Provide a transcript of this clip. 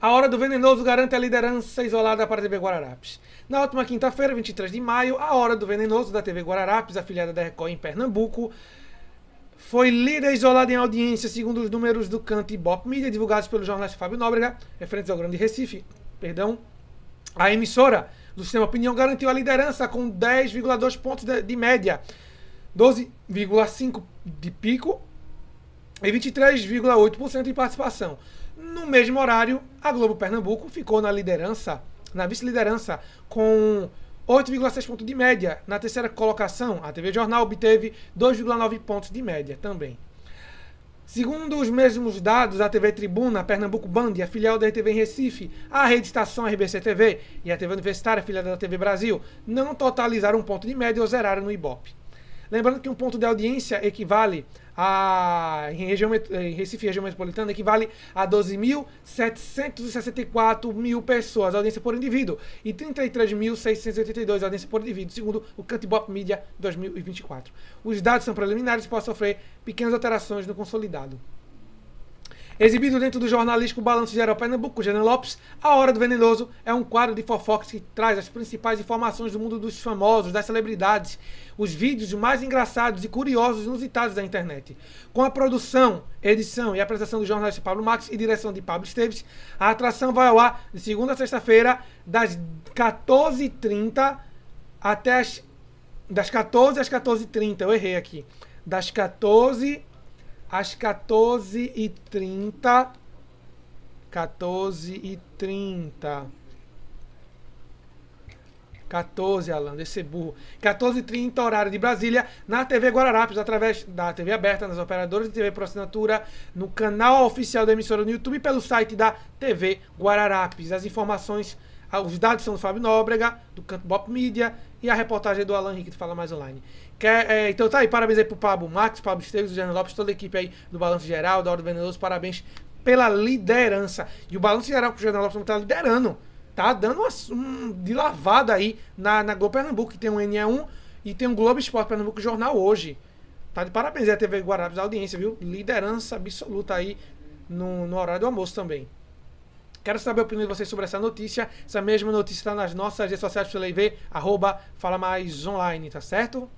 A hora do Venenoso garante a liderança isolada para a TV Guararapes. Na última quinta-feira, 23 de maio, a hora do Venenoso da TV Guararapes, afiliada da Record em Pernambuco, foi líder isolada em audiência, segundo os números do Canto e Bop Media, divulgados pelo jornalista Fábio Nóbrega, referentes ao Grande Recife. Perdão. A emissora do Sistema Opinião garantiu a liderança com 10,2 pontos de, de média, 12,5 de pico e 23,8% de participação. No mesmo horário, a Globo Pernambuco ficou na liderança, na vice-liderança, com 8,6 pontos de média. Na terceira colocação, a TV Jornal obteve 2,9 pontos de média também. Segundo os mesmos dados da TV Tribuna, Pernambuco Band e a filial da RTV em Recife, a rede Estação RBC TV e a TV Universitária, filial da TV Brasil, não totalizaram um ponto de média ou zeraram no Ibope. Lembrando que um ponto de audiência equivale a, em, região, em Recife, região metropolitana, equivale a 12.764 mil pessoas, audiência por indivíduo, e 33.682 audiência por indivíduo, segundo o Cantibop Media 2024. Os dados são preliminares e podem sofrer pequenas alterações no consolidado. Exibido dentro do jornalístico Balanço Geral Pernambuco, Jana Lopes, A Hora do Venenoso é um quadro de fofocas que traz as principais informações do mundo dos famosos, das celebridades, os vídeos mais engraçados e curiosos inusitados da internet. Com a produção, edição e apresentação do jornalista Pablo Max e direção de Pablo Esteves, a atração vai ao ar de segunda a sexta-feira, das 14h30 até as. Das 14 às 14h30, eu errei aqui. Das 14 às 14h30. 14h30. 14, Alan, esse burro. 14h30, horário de Brasília, na TV Guararapes, através da TV aberta, nas operadoras de TV por assinatura, no canal oficial da emissora no YouTube e pelo site da TV Guararapes. As informações ah, os dados são do Fábio Nóbrega, do Canto Bop Media, e a reportagem é do Alan Henrique do Fala Mais Online. Quer, é, então tá aí, parabéns aí pro Pablo Max, Pablo Esteves, Jânio Lopes, toda a equipe aí do Balanço Geral, da Hora do Venenoso, parabéns pela liderança. E o Balanço Geral que o Jânio Lopes não tá liderando, tá dando uma, um, de lavada aí na, na Globo Pernambuco, que tem um NE1 e tem um Globo Esporte Pernambuco Jornal hoje. Tá de parabéns aí a TV Guarapes, a audiência, viu? Liderança absoluta aí no, no horário do almoço também. Quero saber a opinião de vocês sobre essa notícia. Essa mesma notícia está nas nossas redes sociais para você ver, arroba Fala Mais Online, tá certo?